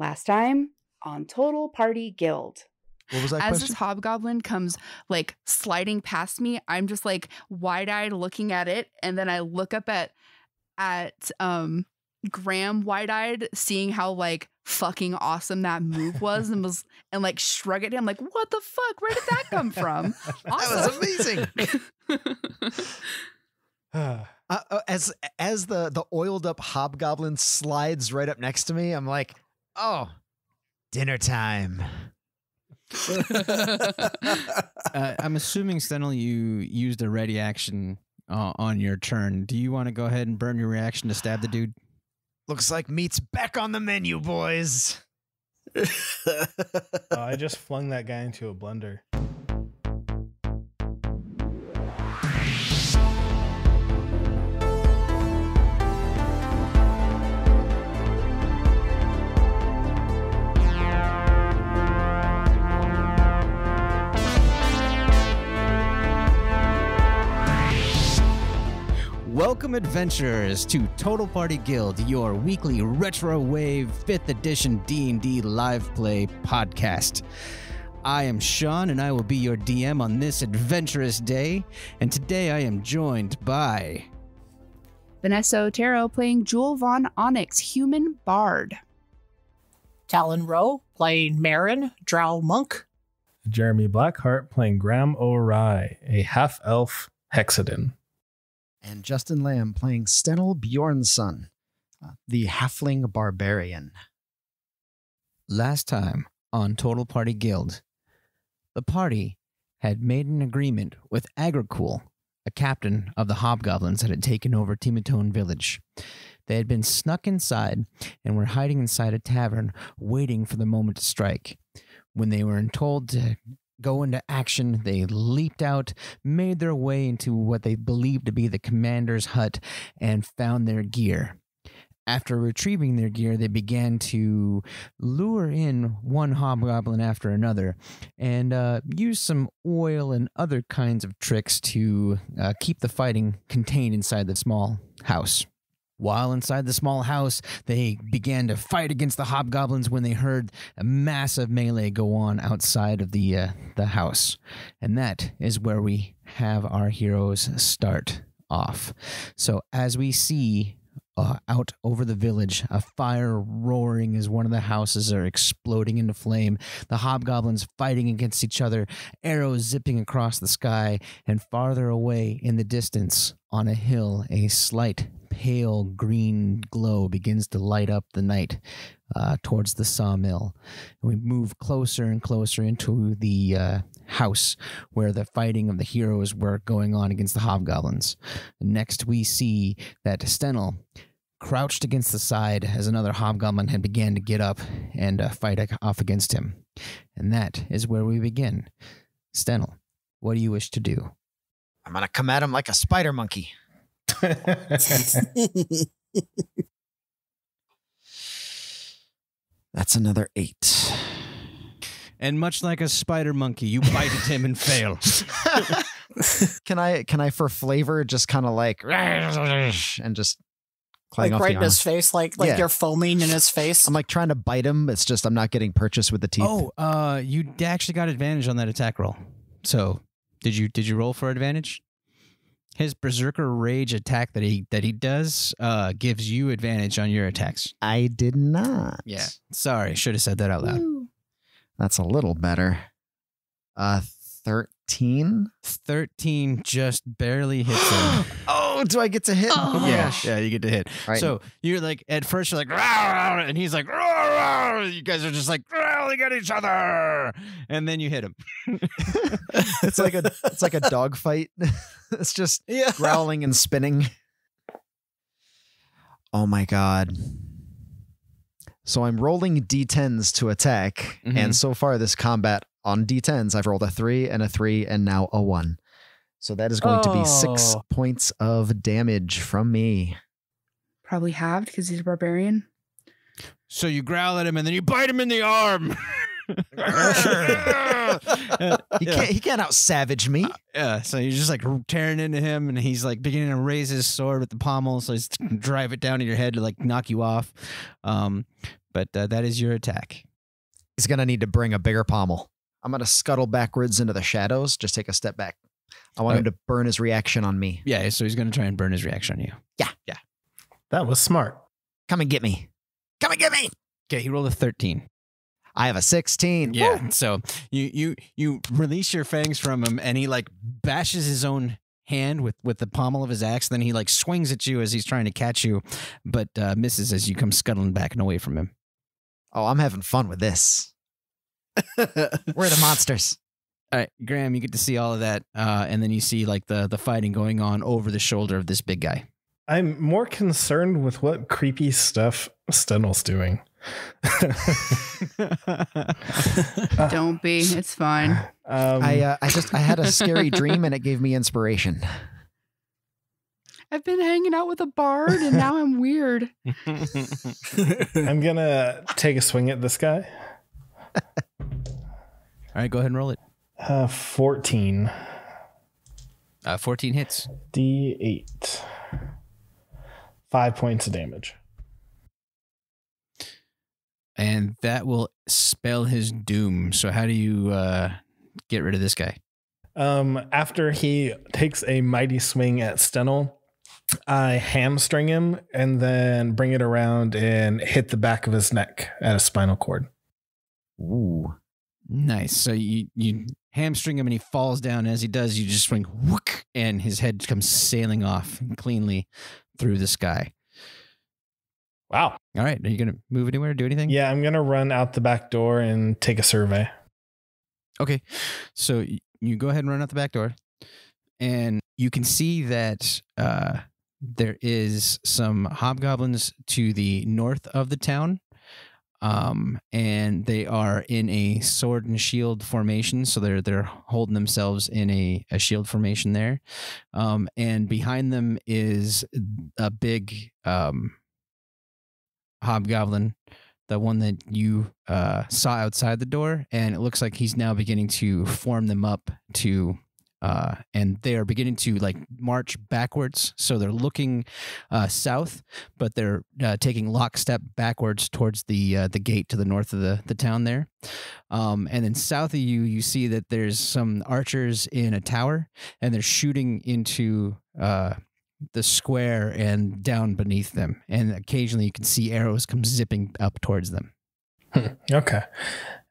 Last time on Total Party Guild. What was that As question? this hobgoblin comes like sliding past me, I'm just like wide-eyed looking at it, and then I look up at at um Graham wide-eyed, seeing how like fucking awesome that move was, and was and like shrug at him like, "What the fuck? Where did that come from? Awesome. that was amazing." Uh, uh, as as the the oiled up hobgoblin slides right up next to me, I'm like, oh, dinner time. uh, I'm assuming Stenel, you used a ready action uh, on your turn. Do you want to go ahead and burn your reaction to stab the dude? Looks like meat's back on the menu, boys. uh, I just flung that guy into a blender. Welcome, adventurers, to Total Party Guild, your weekly retro wave 5th edition D&D live play podcast. I am Sean, and I will be your DM on this adventurous day. And today I am joined by Vanessa Otero playing Jewel Von Onyx, Human Bard. Talon Rowe playing Marin, Drow Monk. Jeremy Blackheart playing Graham O'Rye, a half elf hexadin and Justin Lamb playing Stenel Bjornsson, uh, the halfling barbarian. Last time on Total Party Guild, the party had made an agreement with Agricool, a captain of the hobgoblins that had taken over Timatone Village. They had been snuck inside and were hiding inside a tavern, waiting for the moment to strike. When they were told to go into action. They leaped out, made their way into what they believed to be the commander's hut, and found their gear. After retrieving their gear, they began to lure in one hobgoblin after another and uh, use some oil and other kinds of tricks to uh, keep the fighting contained inside the small house. While inside the small house, they began to fight against the hobgoblins when they heard a massive melee go on outside of the uh, the house. And that is where we have our heroes start off. So as we see uh, out over the village. A fire roaring as one of the houses are exploding into flame. The hobgoblins fighting against each other, arrows zipping across the sky, and farther away in the distance, on a hill, a slight pale green glow begins to light up the night uh, towards the sawmill. And we move closer and closer into the uh, house where the fighting of the heroes were going on against the hobgoblins. Next, we see that Stenel crouched against the side as another hobgoblin had began to get up and uh, fight off against him. And that is where we begin. Stenel, what do you wish to do? I'm going to come at him like a spider monkey. That's another eight. And much like a spider monkey, you bite at him and fail. can I can I for flavor just kind of like and just like right in his face, like like yeah. you're foaming in his face. I'm like trying to bite him. It's just I'm not getting purchase with the teeth. Oh, uh, you actually got advantage on that attack roll. So did you did you roll for advantage? His berserker rage attack that he that he does uh, gives you advantage on your attacks. I did not. Yeah, sorry, should have said that out loud. That's a little better. Uh, thirteen. Thirteen just barely hits him. oh oh, do I get to hit? Oh. Yeah, yeah, you get to hit. Right. So you're like, at first you're like, rawr, and he's like, rawr, rawr. you guys are just like growling at each other, and then you hit him. it's like a it's like a dog fight. it's just yeah. growling and spinning. Oh my god. So I'm rolling d10s to attack, mm-hmm. and so far this combat on d10s, I've rolled a three and a three, and now a one. So that is going oh. to be six oh. points of damage from me. Probably halved because he's a barbarian. So you growl at him and then you bite him in the arm. he can't he can't out savage me. Uh, yeah, so you're just like tearing into him, and he's like beginning to raise his sword with the pommel, so he's drive it down in your head to like knock you off. Um, but uh, that is your attack. He's gonna need to bring a bigger pommel. I'm gonna scuttle backwards into the shadows. Just take a step back. I want uh, him to burn his reaction on me. Yeah, so he's going to try and burn his reaction on you. Yeah. Yeah. That was smart. Come and get me. Come and get me. Okay, he rolled a 13. I have a 16. Yeah. Woo. So you you you release your fangs from him and he like bashes his own hand with with the pommel of his axe then he like swings at you as he's trying to catch you but uh, misses as you come scuttling back and away from him. Oh, I'm having fun with this. We're the monsters. All uh, right, Graham, you get to see all of that, uh, and then you see like the the fighting going on over the shoulder of this big guy. I'm more concerned with what creepy stuff Stenel's doing. Don't be. It's fine. Um, I uh, I just I had a scary dream and it gave me inspiration. I've been hanging out with a bard and now I'm weird. I'm gonna take a swing at this guy. All right, go ahead and roll it. Uh, 14. Uh, 14 hits. D8. Five points of damage. And that will spell his doom. So, how do you uh, get rid of this guy? Um, after he takes a mighty swing at Stenel, I hamstring him and then bring it around and hit the back of his neck at a spinal cord. Ooh. Nice. So you you mm-hmm. hamstring him and he falls down. As he does, you just swing and his head comes sailing off cleanly through the sky. Wow. All right. Are you gonna move anywhere? Do anything? Yeah, I'm gonna run out the back door and take a survey. Okay. So you go ahead and run out the back door, and you can see that uh, there is some hobgoblins to the north of the town um, and they are in a sword and shield formation. So they're they're holding themselves in a, a shield formation there, um, and behind them is a big um, hobgoblin, the one that you uh, saw outside the door, and it looks like he's now beginning to form them up to uh, and they are beginning to like march backwards. So they're looking uh, south, but they're uh, taking lockstep backwards towards the uh, the gate to the north of the the town there. Um, and then south of you, you see that there's some archers in a tower, and they're shooting into uh, the square and down beneath them. And occasionally, you can see arrows come zipping up towards them. Hmm. Okay.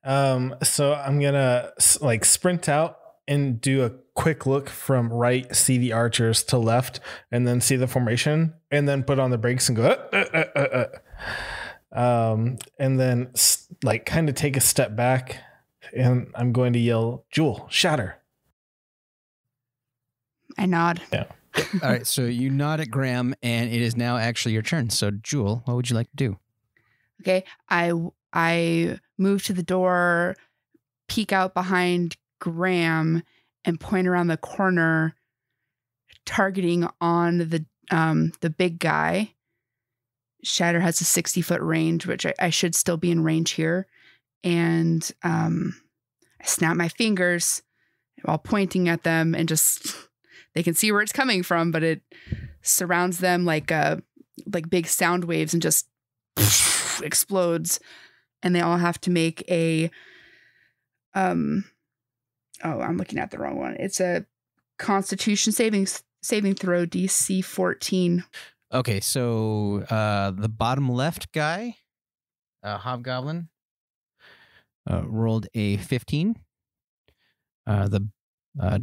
Um, so I'm gonna like sprint out and do a quick look from right, see the archers to left, and then see the formation, and then put on the brakes and go, uh, uh, uh, um, and then like kind of take a step back, and I'm going to yell, "Jewel, shatter!" I nod. Yeah. All right, so you nod at Graham, and it is now actually your turn. So, Jewel, what would you like to do? Okay, I I move to the door, peek out behind Graham and point around the corner, targeting on the um, the big guy. Shatter has a 60 foot range, which I, I should still be in range here. And um, I snap my fingers while pointing at them and just they can see where it's coming from, but it surrounds them like a uh, like big sound waves and just explodes and they all have to make a um oh, I'm looking at the wrong one. It's a Constitution savings saving throw DC 14. Okay, so uh, the bottom left guy, uh, Hobgoblin, uh, rolled a 15. Uh, the uh,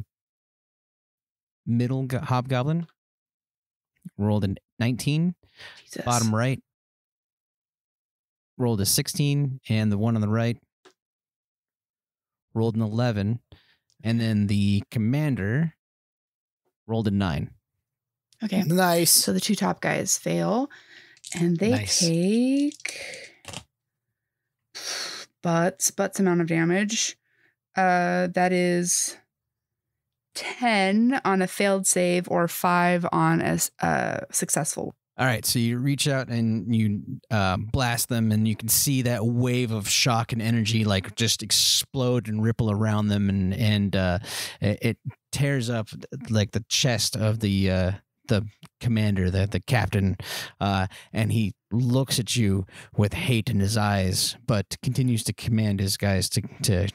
middle go Hobgoblin rolled a 19. Jesus. Bottom right rolled a 16. And the one on the right rolled an 11. And then the commander rolled a nine. Okay. Nice. So the two top guys fail and they nice. take butts, butts amount of damage. Uh, that is 10 on a failed save or five on a uh, successful all right, so you reach out and you uh, blast them, and you can see that wave of shock and energy like just explode and ripple around them, and and uh, it tears up like the chest of the uh, the commander, the the captain, uh, and he looks at you with hate in his eyes, but continues to command his guys to to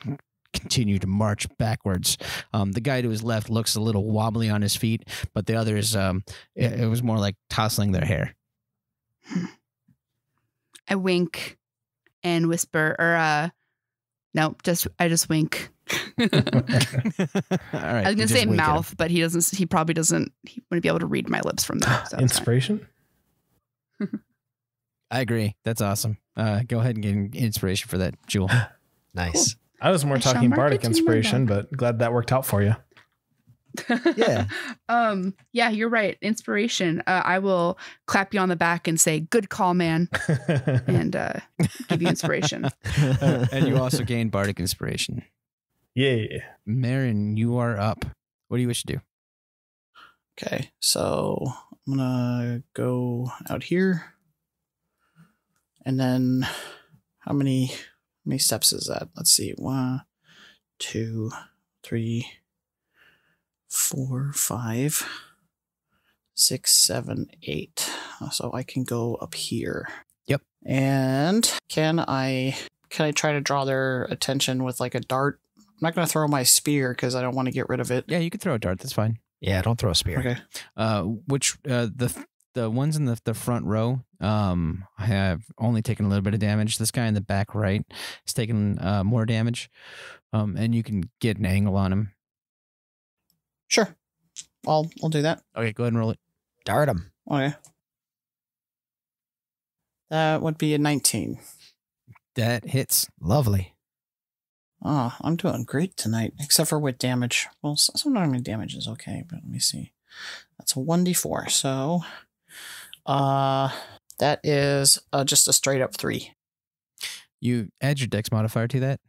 continue to march backwards. Um, the guy to his left looks a little wobbly on his feet, but the others, um, it, it was more like tossing their hair. I wink and whisper, or uh, no, just I just wink. All right, I was gonna say mouth, but he doesn't. He probably doesn't. He wouldn't be able to read my lips from that. So Inspiration. I agree. That's awesome. Uh, go ahead and get inspiration for that, Jewel. nice. Cool. I was more I talking bardic inspiration, but glad that worked out for you. yeah. um. Yeah, you're right. Inspiration. Uh, I will clap you on the back and say, "Good call, man," and uh, give you inspiration. Uh, and you also gain bardic inspiration. Yeah. Marin, you are up. What do you wish to do? Okay, so I'm gonna go out here, and then how many many steps is that? Let's see. One, two, three, four, five, six, seven, eight. Uh, so I can go up here. Yep. And can I can I try to draw their attention with like a dart? I'm not going to throw my spear because I don't want to get rid of it. Yeah, you can throw a dart. That's fine. Yeah, don't throw a spear. Okay. Uh, which uh, the the ones in the, the front row um, have only taken a little bit of damage. This guy in the back right is taking uh, more damage, um, and you can get an angle on him. Sure, I'll I'll do that. Okay, go ahead and roll it. Dart him. Oh yeah, that would be a nineteen. That hits. Lovely. Ah, oh, I'm doing great tonight, except for with damage. Well, sometimes my damage is okay, but let me see. That's a 1d4, so uh, that is uh, just a straight up three. You add your dex modifier to that.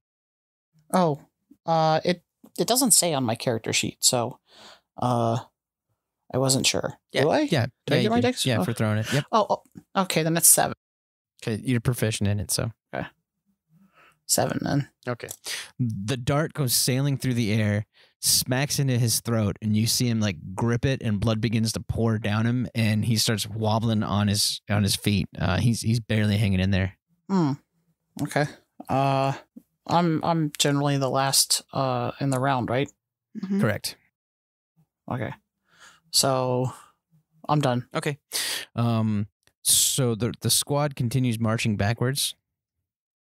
Oh, uh, it it doesn't say on my character sheet, so uh, I wasn't sure. Yeah, Do I? yeah, did yeah, I get my dex? Yeah, oh. for throwing it. Yep. Oh, oh, okay, then that's seven. Okay, you're proficient in it, so okay, seven then. Okay, the dart goes sailing through the air smacks into his throat and you see him like grip it and blood begins to pour down him and he starts wobbling on his on his feet uh he's he's barely hanging in there Hmm. okay uh i'm i'm generally the last uh in the round right mm-hmm. correct okay so i'm done okay um so the the squad continues marching backwards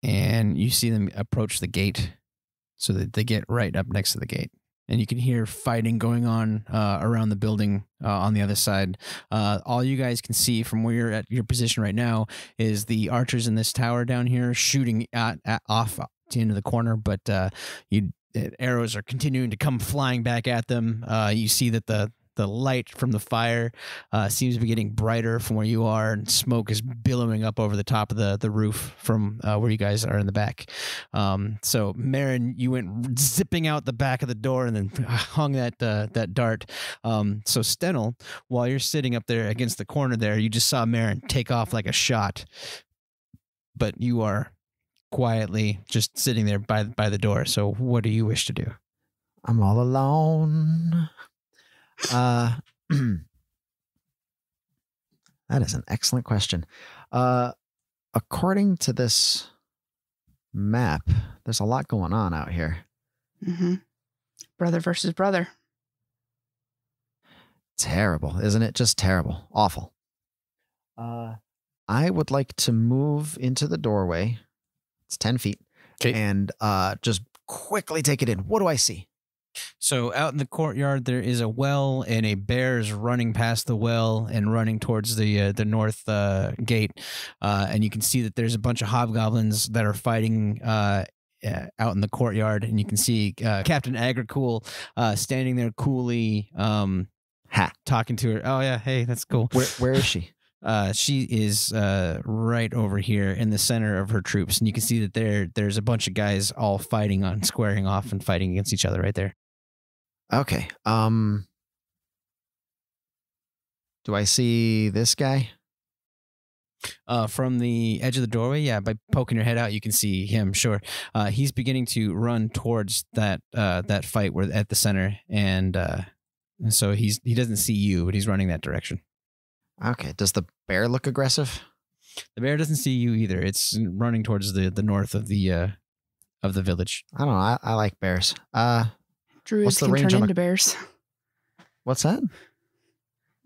and you see them approach the gate so that they get right up next to the gate and you can hear fighting going on uh, around the building uh, on the other side. Uh, all you guys can see from where you're at your position right now is the archers in this tower down here shooting at, at off into the corner, but uh, you arrows are continuing to come flying back at them. Uh, you see that the the light from the fire uh, seems to be getting brighter from where you are, and smoke is billowing up over the top of the the roof from uh, where you guys are in the back. Um, so, Marin, you went zipping out the back of the door and then hung that uh, that dart. Um, so, Stenel, while you're sitting up there against the corner there, you just saw Marin take off like a shot, but you are quietly just sitting there by by the door. So, what do you wish to do? I'm all alone. Uh, that is an excellent question. Uh, according to this map, there's a lot going on out here. Mm-hmm. Brother versus brother. Terrible, isn't it? Just terrible, awful. Uh, I would like to move into the doorway. It's ten feet, okay. and uh, just quickly take it in. What do I see? So out in the courtyard, there is a well, and a bear is running past the well and running towards the uh, the north uh, gate. Uh, and you can see that there's a bunch of hobgoblins that are fighting uh, eh, out in the courtyard, and you can see uh, Captain Agricool uh, standing there coolly, um, ha. talking to her. Oh yeah, hey, that's cool. Where where is she? Uh, she is uh, right over here in the center of her troops, and you can see that there there's a bunch of guys all fighting on squaring off and fighting against each other right there. Okay. Um Do I see this guy? Uh, from the edge of the doorway, yeah, by poking your head out, you can see him. Sure, uh, he's beginning to run towards that uh, that fight where at the center, and, uh, so he's he doesn't see you, but he's running that direction. Okay. Does the bear look aggressive? The bear doesn't see you either. It's running towards the the north of the uh, of the village. I don't know. I, I like bears. Uh, Druids can turn into a... bears. What's that?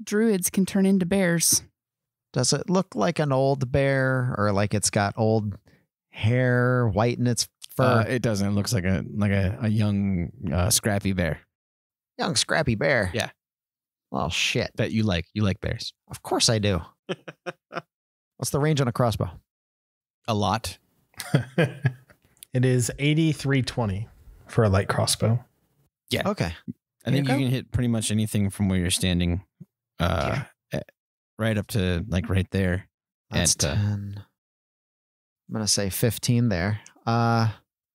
Druids can turn into bears. Does it look like an old bear or like it's got old hair, white in its fur? Uh, it doesn't. It looks like a like a, a young uh, scrappy bear. Young scrappy bear. Yeah. Oh shit. That you like. You like bears. Of course I do. What's the range on a crossbow? A lot. it is 8320 for a light crossbow. Yeah. Okay. I think you, can hit pretty much anything from where you're standing, uh, eh, right up to like right there. That's at, uh, ten. Uh, I'm gonna say fifteen there. Uh,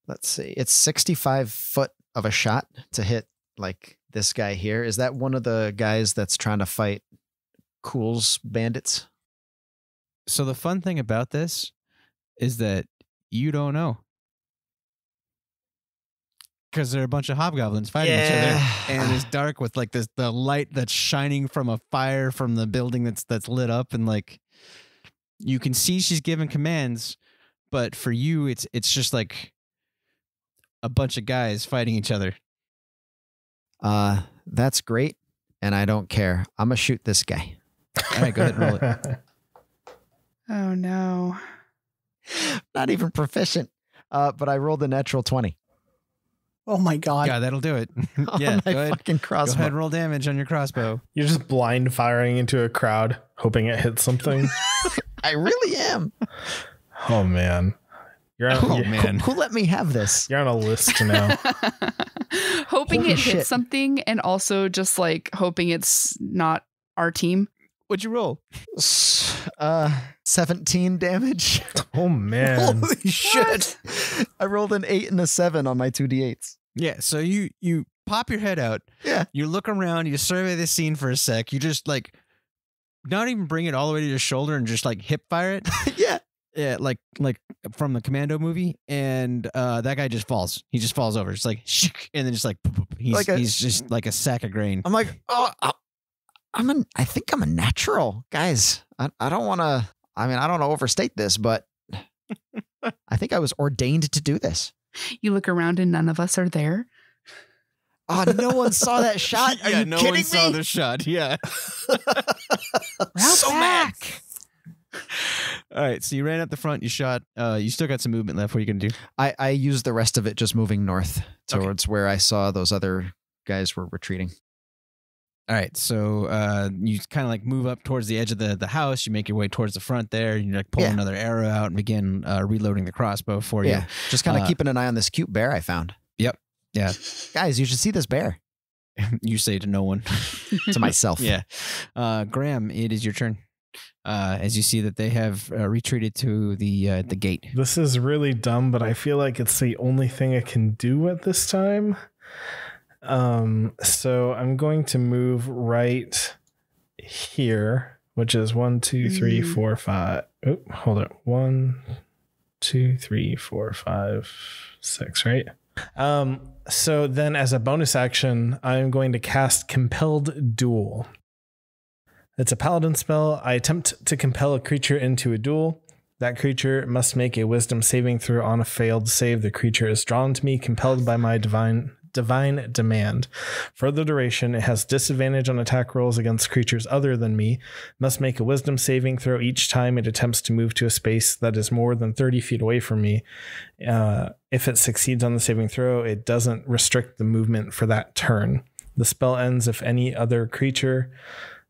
let's see. It's sixty-five foot of a shot to hit like this guy here. Is that one of the guys that's trying to fight Cool's bandits? So the fun thing about this is that you don't know because there are a bunch of hobgoblins fighting yeah. each other, and it's dark with like this the light that's shining from a fire from the building that's that's lit up, and like you can see she's giving commands, but for you, it's it's just like a bunch of guys fighting each other. Uh, that's great, and I don't care. I'm gonna shoot this guy. All right, go ahead roll it. Oh no. Not even proficient. Uh, but I rolled a natural 20. Oh my god. Yeah, that'll do it. Oh yeah, go ahead. Fucking crossbow. Go ahead, roll damage on your crossbow. You're just blind firing into a crowd, hoping it hits something. I really am. Oh man. You're on, oh, you man. Who, who, let me have this? You're on a list now. hoping Holy it shit. hits something and also just like hoping it's not our team. What'd you roll? Uh, 17 damage. Oh, man. Holy shit. I rolled an eight and a seven on my 2d8s. Yeah. So you, you pop your head out. Yeah. You look around, you survey the scene for a sec. You just like, not even bring it all the way to your shoulder and just like hip fire it. yeah. Yeah, like like from the Commando movie, and uh, that guy just falls. He just falls over. It's like, and then just like, he's, like a, he's just like a sack of grain. I'm like, oh, I'm an, I think I'm a natural, guys. I, I don't want to, I mean, I don't overstate this, but I think I was ordained to do this. You look around and none of us are there. Oh, no one saw that shot. Are yeah, you no kidding one me? saw the shot. Yeah. so back. All right, so you ran out the front. You shot. Uh, you still got some movement left. What are you gonna do? I I used the rest of it just moving north towards okay. where I saw those other guys were retreating. All right, so uh, you kind of like move up towards the edge of the, the house. You make your way towards the front there. You like pull yeah. another arrow out and begin uh, reloading the crossbow for yeah. you. Just kind of uh, keeping an eye on this cute bear I found. Yep. Yeah. Guys, you should see this bear. you say to no one, to myself. Yeah. Uh, Graham, it is your turn. Uh, as you see that they have uh, retreated to the the gate. This is really dumb, but I feel like it's the only thing I can do at this time. Um, so I'm going to move right here, which is one, two, three, mm. four, five. hold it. One, two, three, four, five, six, right? Um, so then as a bonus action, I'm going to cast Compelled Duel. It's a paladin spell. I attempt to compel a creature into a duel. That creature must make a wisdom saving throw on a failed save. The creature is drawn to me, compelled by my divine Divine Demand. For the duration, it has disadvantage on attack rolls against creatures other than me, must make a wisdom saving throw each time it attempts to move to a space that is more than 30 feet away from me. Uh, if it succeeds on the saving throw, it doesn't restrict the movement for that turn. The spell ends if any other creature.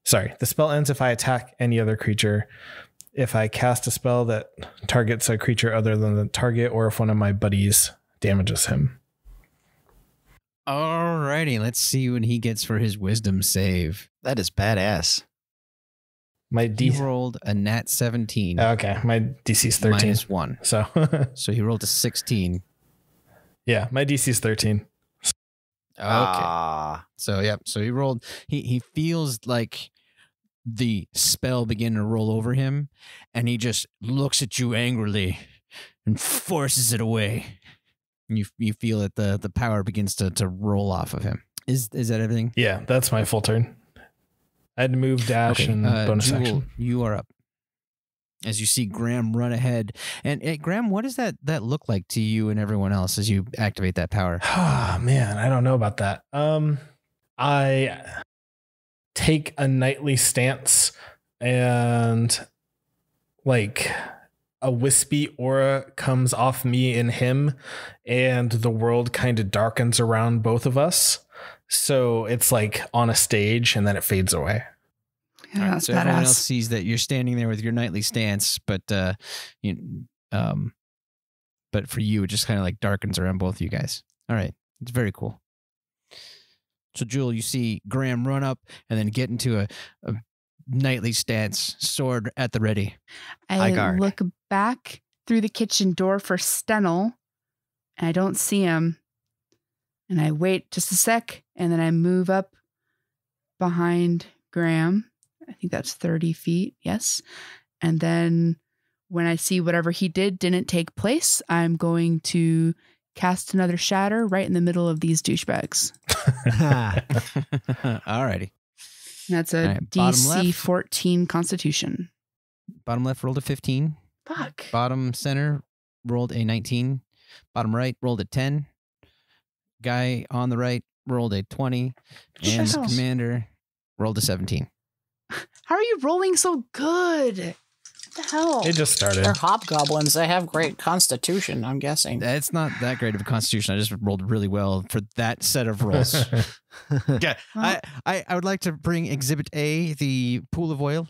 Sorry, the spell ends if I attack any other creature if I cast a spell that targets a creature other than the target, or if one of my buddies damages him. Alrighty, let's see what he gets for his wisdom save. That is badass. My D he rolled a nat 17. Okay, my DC is 13. Minus one. So so he rolled a 16. Yeah, my DC is 13. Okay. Ah. So yeah, so he rolled. He he feels like the spell begin to roll over him, and he just looks at you angrily and forces it away you you feel that the the power begins to to roll off of him. Is is that everything? Yeah, that's my full turn. I had to move dash okay, and uh, bonus Jewel, action. You are up. As you see Graham run ahead, and, Graham, what does that that look like to you and everyone else as you activate that power? Ah, oh, man, I don't know about that. Um, I take a knightly stance and like a wispy aura comes off me and him, and the world kind of darkens around both of us. So it's like on a stage and then it fades away. Yeah, right, so badass. everyone else sees that you're standing there with your nightly stance, but uh, you, um, but for you, it just kind of like darkens around both of you guys. All right, it's very cool. So, Jewel, you see Graham run up and then get into a, a nightly stance, sword at the ready. I Igard. look back through the kitchen door for Stenel, and I don't see him. And I wait just a sec, and then I move up behind Graham. I think that's 30 feet, yes. And then when I see whatever he did didn't take place, I'm going to cast another shatter right in the middle of these douchebags. Alrighty. that's a right, DC 14 constitution. Bottom left rolled a 15. Fuck. Bottom center rolled a 19. Bottom right rolled a 10. Guy on the right rolled a 20. And commander rolled a 17. How are you rolling so good? What the hell? It just They're hobgoblins. They have great constitution, I'm guessing. It's not that great of a constitution. I just rolled really well for that set of rolls. yeah, I, I, I would like to bring Exhibit A, the pool of oil.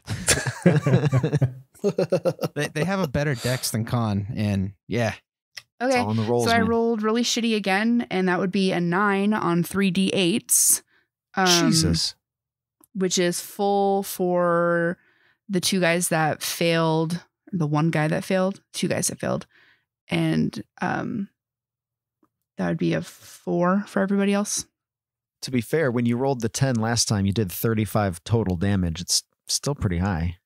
they, they have a better dex than con, and yeah. Okay. Rolls, so I rolled really shitty again, and that would be a nine on three d eights. Um, Jesus. Which is full for the two guys that failed, the one guy that failed, two guys that failed, and um, that would be a four for everybody else. To be fair, when you rolled the ten last time, you did thirty-five total damage. It's still pretty high.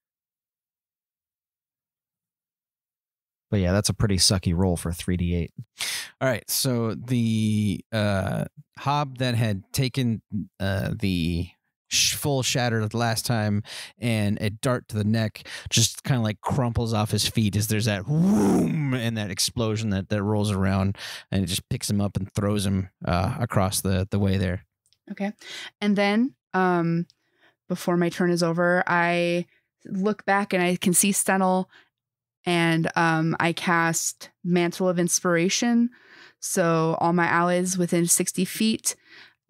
but yeah, that's a pretty sucky roll for 3d8. All right, so the uh, hob that had taken uh, the sh- full shatter the last time and a dart to the neck just kind of like crumples off his feet as there's that whoom and that explosion that, that rolls around and it just picks him up and throws him uh, across the, the way there. Okay. And then um, before my turn is over, I look back and I can see Stenel and um, I cast Mantle of Inspiration. So all my allies within 60 feet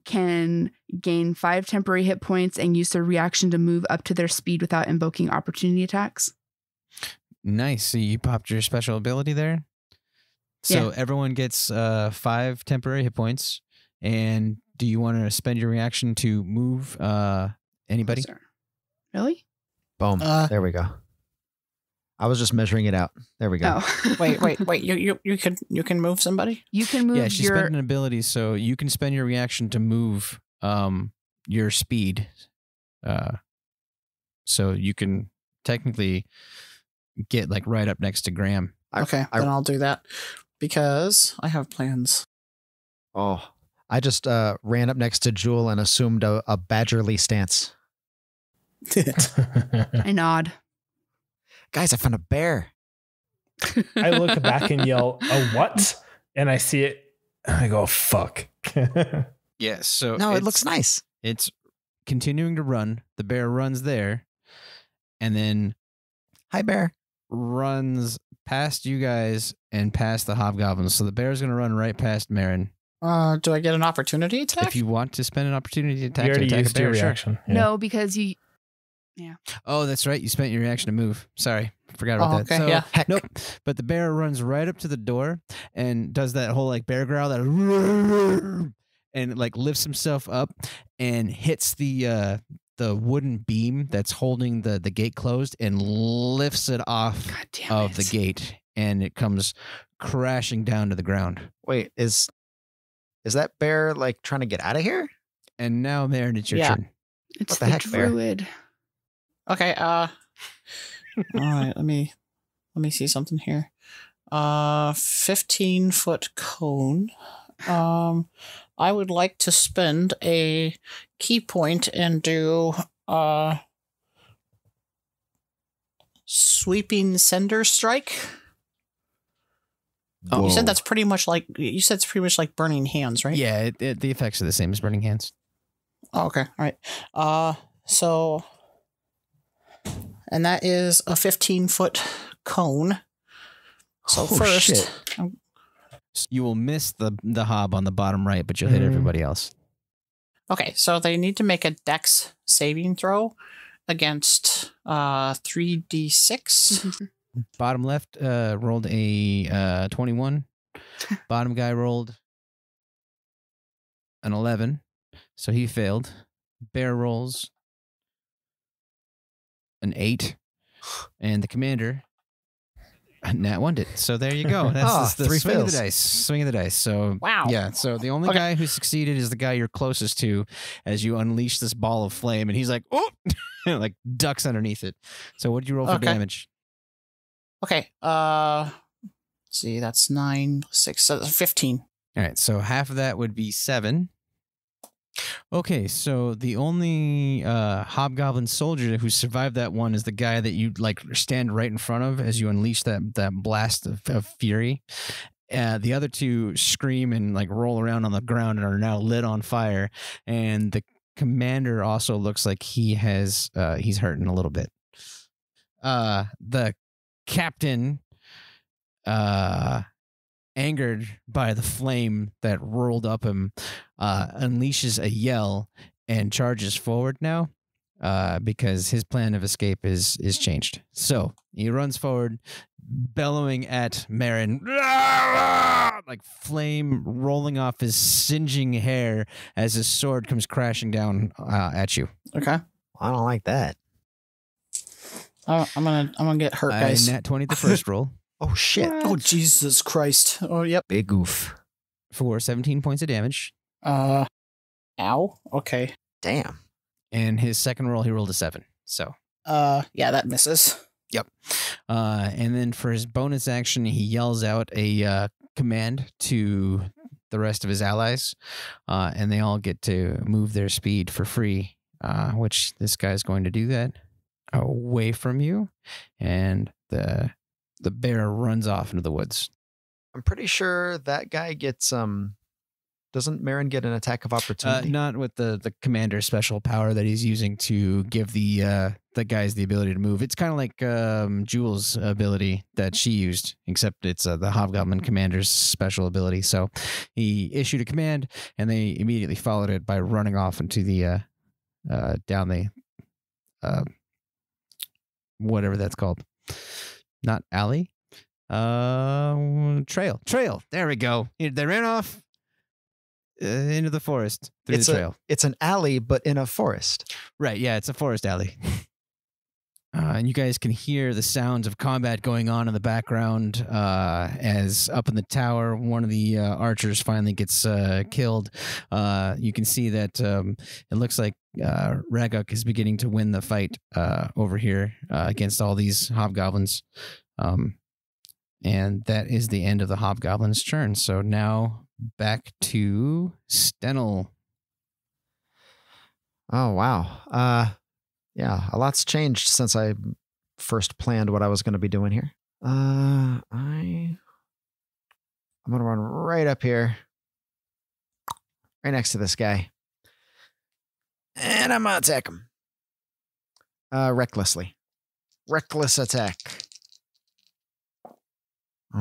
can gain five temporary hit points and use their reaction to move up to their speed without invoking opportunity attacks. Nice. So you popped your special ability there. So yeah. everyone gets uh, five temporary hit points. And do you want to spend your reaction to move uh, anybody? Closer. Really? Boom. Uh, there we go. I was just measuring it out. There we go. Oh. wait, wait, wait. You, you you can you can move somebody. You can move. Yeah, she's your... spent an ability, so you can spend your reaction to move um your speed. Uh, so you can technically get like right up next to Graham. okay, I, then I'll do that because I have plans. Oh, I just uh, ran up next to Jewel and assumed a, a badgerly stance. I nod guys, I found a bear. I look back and yell, a what? And I see it. I go, fuck. yeah. So no, it looks nice. It's continuing to run. The bear runs there and then, hi, bear, runs past you guys and past the hobgoblins. So the bear's going to run right past Marin. Uh, do I get an opportunity attack? If you want to spend an opportunity attack, you already to attack used a bear, your reaction. Sure. Yeah. No, because you yeah. Oh, that's right. You spent your reaction to move. Sorry. Forgot about oh, okay. that. So, yeah. Heck. Nope. But the bear runs right up to the door and does that whole like bear growl that and like lifts himself up and hits the uh the wooden beam that's holding the the gate closed and lifts it off of it. the gate and it comes crashing down to the ground. Wait, is is that bear like trying to get out of here? And now Marin, it's your yeah. turn. It's what the, the heck, druid. Bear? Okay. Uh. all right. Let me let me see something here. Uh, fifteen foot cone. Um, I would like to spend a key point and do uh sweeping sender strike. Oh, you said that's pretty much like you said it's pretty much like burning hands, right? Yeah, it, it, the effects are the same as burning hands. Oh, okay, all right. Uh, so and that is a 15 foot cone. So oh, first, shit. you will miss the the hob on the bottom right, but you'll mm. hit mm-hmm. everybody else. Okay, so they need to make a Dex saving throw against uh 3d6. Mm-hmm. bottom left uh, rolled a uh, 21. Bottom guy rolled an 11, so he failed. Bear rolls an eight, and the commander Nat one did. So there you go. That's oh, the, three swing fails. of the dice. Swing of the dice. So wow. Yeah. So the only okay. guy who succeeded is the guy you're closest to, as you unleash this ball of flame, and he's like, oh, like ducks underneath it. So what did you roll for okay. damage? Okay. Uh, see, that's nine, six, so fifteen. All right. So half of that would be seven. Okay, so the only uh, hobgoblin soldier who survived that one is the guy that you like stand right in front of as you unleash that that blast of, of fury. Uh, the other two scream and like roll around on the ground and are now lit on fire. And the commander also looks like he has uh, he's hurting a little bit. Uh, the captain uh angered by the flame that rolled up him, uh, unleashes a yell and charges forward now uh, because his plan of escape is is changed. So he runs forward, bellowing at Marin, like flame rolling off his singeing hair as his sword comes crashing down uh, at you. Okay, I don't like that. Oh, I'm gonna I'm gonna get hurt, guys. Uh, nat twenty the first roll. Oh shit! What? Oh Jesus Christ! Oh yep. Big oof. For 17 points of damage. Uh, ow. Okay. Damn. And his second roll, he rolled a seven. So. Uh, yeah, that misses. Yep. Uh, and then for his bonus action, he yells out a uh, command to the rest of his allies, uh, and they all get to move their speed for free. Uh, which this guy's going to do that away from you, and the the bear runs off into the woods. I'm pretty sure that guy gets um doesn't Marin get an attack of uh, opportunity? Uh, not with the the commander's special power that he's using to give the uh, the guys the ability to move. It's kind of like um, Jules' ability that she used, except it's uh, the Hobgoblin commander's special ability. So he issued a command, and they immediately followed it by running off into the uh, uh, down the whatever that's called not alley. Uh, trail, trail. There we go. They ran off uh, into the forest through it's the trail. A, it's an alley, but in a forest. Right. Yeah, it's a forest alley. Uh, and you guys can hear the sounds of combat going on in the background uh, as up in the tower, one of the uh, archers finally gets uh, killed. Uh, you can see that um, it looks like uh, is beginning to win the fight uh, over here against all these hobgoblins. Um, and that is the end of the hobgoblin's turn. So now back to Stenel. Oh, wow yeah, a lot's changed since I first planned what I was going to be doing here. Uh, I I'm gonna run right up here, right next to this guy, and I'm gonna attack him. Uh, recklessly, reckless attack. Oh,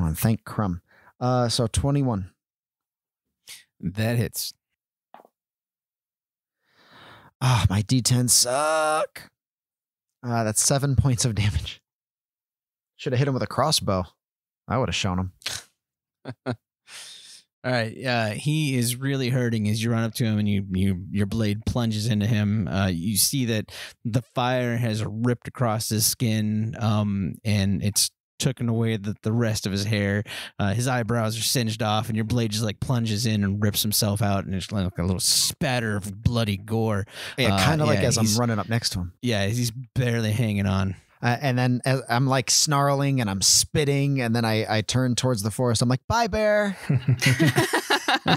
and thank Crumb. Uh, so twenty-one. That hits. Ah, oh, my D10 suck. Uh, that's seven points of damage. Should have hit him with a crossbow. I would have shown him. All right. Uh, he is really hurting as you run up to him and you, you your blade plunges into him. Uh, you see that the fire has ripped across his skin um, and it's taken away the, the rest of his hair. Uh, his eyebrows are singed off, and your blade just like plunges in and rips himself out, and it's like a little spatter of bloody gore. Yeah, uh, kind of like yeah, as I'm running up next to him. Yeah, he's barely hanging on. Uh, and then uh, I'm like snarling and I'm spitting, and then I, I turn towards the forest. I'm like, "Bye, bear."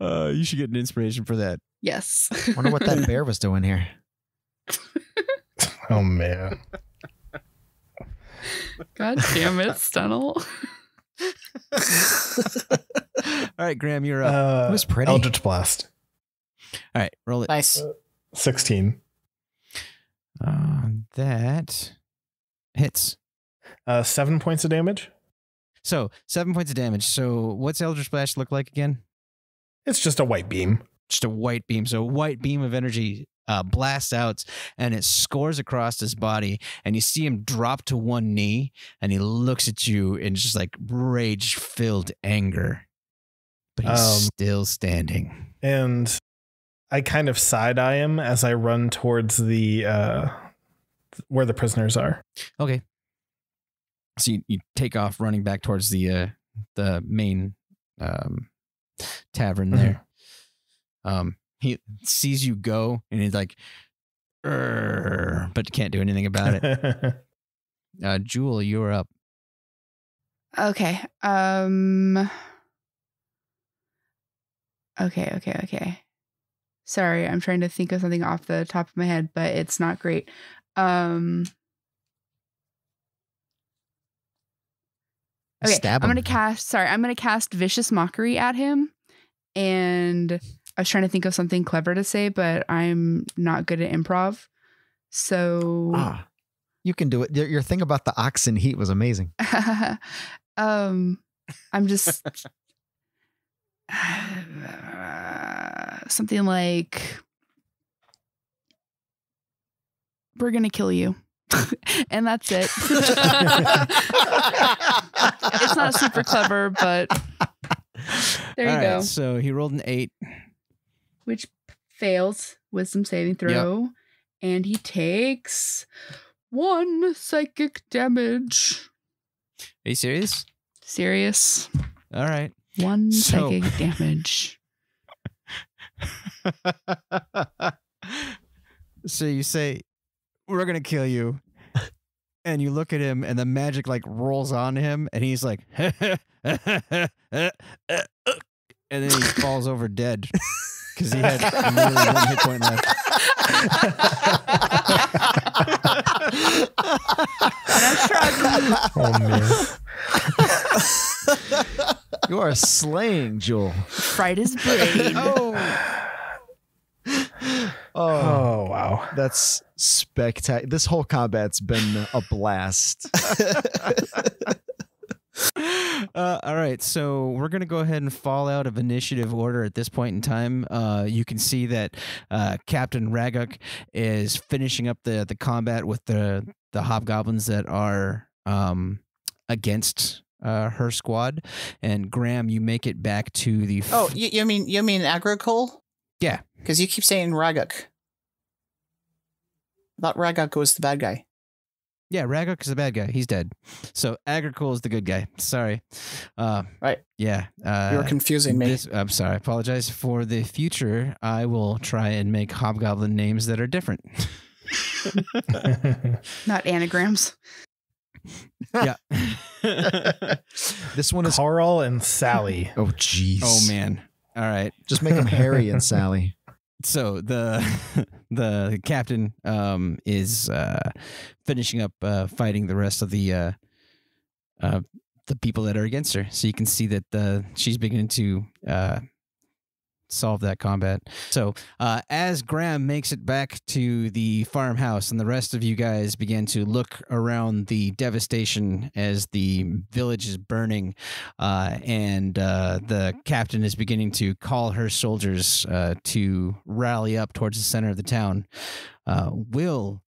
uh, you should get an inspiration for that. Yes. Wonder what that bear was doing here. oh man. God damn it, Stunnel! All right, Graham, you're up. Uh, it was pretty. Eldritch Blast. All right, roll it. Nice. Uh, 16. Uh, that hits. Uh, seven points of damage. So, seven points of damage. So, what's Eldritch Blast look like again? It's just a white beam. Just a white beam. So, white beam of energy uh, blasts out and it scores across his body. And you see him drop to one knee and he looks at you in just like rage filled anger. But he's um, still standing. And I kind of side eye him as I run towards the uh, where the prisoners are. Okay. So you, you take off running back towards the uh, the main um, tavern mm-hmm. there. Mm -hmm. Um, he sees you go and he's like, but can't do anything about it. uh, Jewel, you're up. Okay. Um. Okay. Okay. Okay. Sorry, I'm trying to think of something off the top of my head, but it's not great. Um. Okay, Stab I'm gonna cast. Sorry, I'm gonna cast vicious mockery at him, and I was trying to think of something clever to say, but I'm not good at improv. So ah, you can do it. Your, thing about the oxen heat was amazing. um, I'm just something like we're gonna kill you. and that's it. it's not super clever, but there All you right, go. So he rolled an eight which fails wisdom saving throw. Yep. And he takes one psychic damage. Are you serious? Serious. All right. One so. psychic damage. so you say, We're going to kill you. And you look at him, and the magic like rolls on him, and he's like, and then he falls over dead because he had literally one hit point left. oh man. You are slaying, Joel. Fried his brain. Oh. Oh, wow. That's spectacular. This whole combat's been a blast. Uh, all right, so we're gonna go ahead and fall out of initiative order at this point in time. Uh, you can see that uh, Captain Raguk is finishing up the the combat with the the hobgoblins that are um, against uh, her squad. And Graham, you make it back to the. oh, you, you mean you mean Agricole? Yeah, because you keep saying Raguk. I thought Raguk was the bad guy. Yeah, Ragok is the bad guy. He's dead. So Agricool is the good guy. Sorry. Uh, right. Yeah. Uh, You're confusing me. This, I'm sorry. I apologize. For the future, I will try and make hobgoblin names that are different. Not anagrams. yeah. this one is Carl and Sally. Oh, jeez. Oh, man. All right. Just make them Harry and Sally. So the the captain um, is uh, finishing up uh, fighting the rest of the uh, uh, the people that are against her. So you can see that uh, she's beginning to solve that combat. So uh, as Graham makes it back to the farmhouse, and the rest of you guys begin to look around the devastation as the village is burning, uh, and uh, the captain is beginning to call her soldiers uh, to rally up towards the center of the town. Uh, will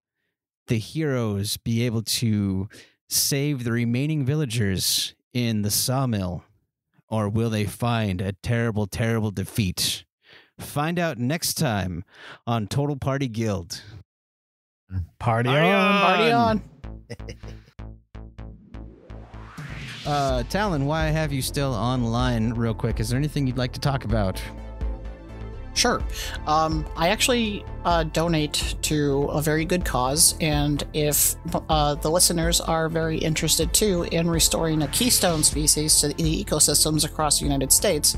the heroes be able to save the remaining villagers in the sawmill? or will they find a terrible, terrible defeat? Find out next time on Total Party Guild. Party, party on, on, party on. uh, Talon, why have you still online real quick? Is there anything you'd like to talk about? Sure. Um, I actually uh, donate to a very good cause, and if uh, the listeners are very interested too in restoring a keystone species to the ecosystems across the United States,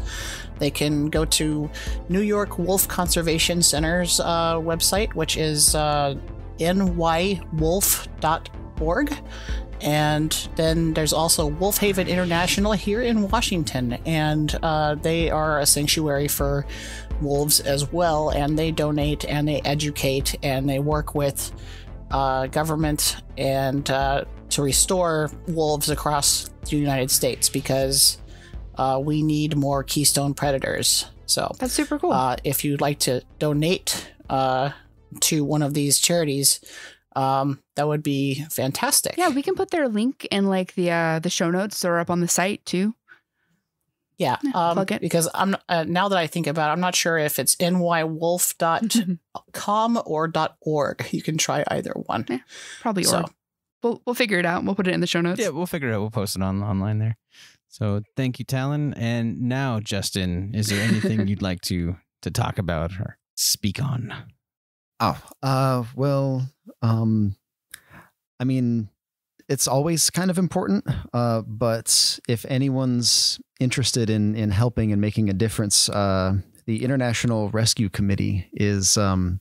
they can go to New York Wolf Conservation Center's uh, website, which is uh, nywolf.org and then there's also Wolfhaven International here in Washington, and uh, they are a sanctuary for wolves as well. And they donate and they educate and they work with uh, government and uh, to restore wolves across the United States because uh, we need more keystone predators. So that's super cool. Uh, if you'd like to donate uh, to one of these charities, um, that would be fantastic. Yeah, we can put their link in like the uh, the show notes or up on the site too. Yeah, um, plug it. because I'm uh, now that I think about it, I'm not sure if it's nywolf.com mm-hmm. or .org. You can try either one. Yeah, probably so. org. We'll, we'll figure it out. We'll put it in the show notes. Yeah, we'll figure it out. We'll post it on online there. So thank you, Talon. And now, Justin, is there anything you'd like to to talk about or speak on? Oh, uh, well, um, I mean, it's always kind of important. Uh, but if anyone's interested in in helping and making a difference, uh, the International Rescue Committee is um,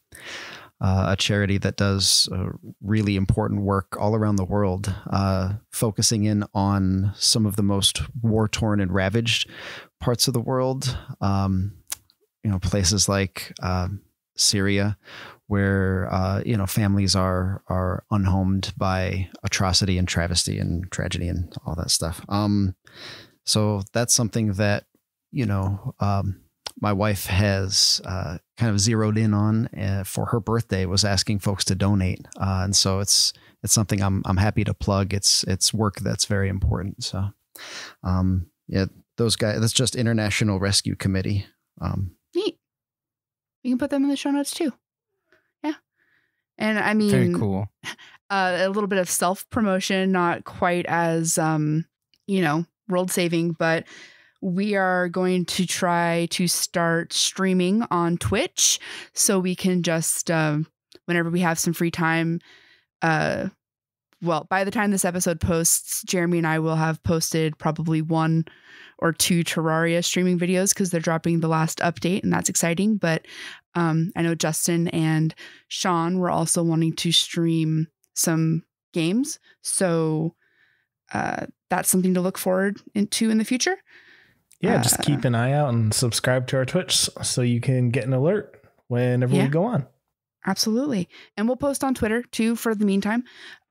uh, a charity that does uh, really important work all around the world, uh, focusing in on some of the most war torn and ravaged parts of the world. Um, you know, places like um, Syria where uh, you know families are are unhomed by atrocity and travesty and tragedy and all that stuff. Um, so that's something that you know um, my wife has uh, kind of zeroed in on uh, for her birthday was asking folks to donate, uh, and so it's it's something I'm I'm happy to plug. It's it's work that's very important. So um, yeah, those guys. That's just International Rescue Committee. Um, Neat. You can put them in the show notes too. And I mean, very cool. Uh, a little bit of self promotion, not quite as, um, you know, world saving, but we are going to try to start streaming on Twitch so we can just, um, whenever we have some free time, uh, well, by the time this episode posts, Jeremy and I will have posted probably one or two Terraria streaming videos because they're dropping the last update, and that's exciting. But um, I know Justin and Sean were also wanting to stream some games, so uh, that's something to look forward into in the future. Yeah, uh, just keep an eye out and subscribe to our Twitch so you can get an alert whenever yeah. we go on. Absolutely. And we'll post on Twitter too for the meantime.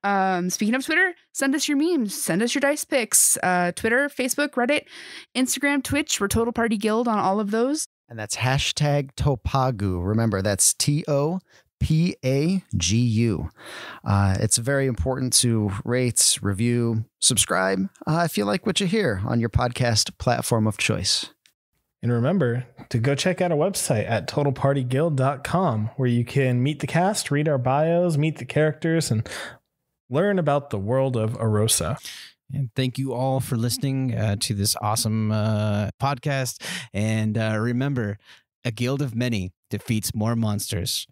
Um, speaking of Twitter, send us your memes, send us your dice picks. Uh, Twitter, Facebook, Reddit, Instagram, Twitch. We're Total Party Guild on all of those. And that's hashtag Topagu. Remember, that's T O P A G U. Uh, it's very important to rate, review, subscribe uh, if you like what you hear on your podcast platform of choice. And remember to go check out our website at totalpartyguild.com where you can meet the cast, read our bios, meet the characters, and learn about the world of Arosa. And thank you all for listening uh, to this awesome uh, podcast. And uh, remember, a guild of many defeats more monsters.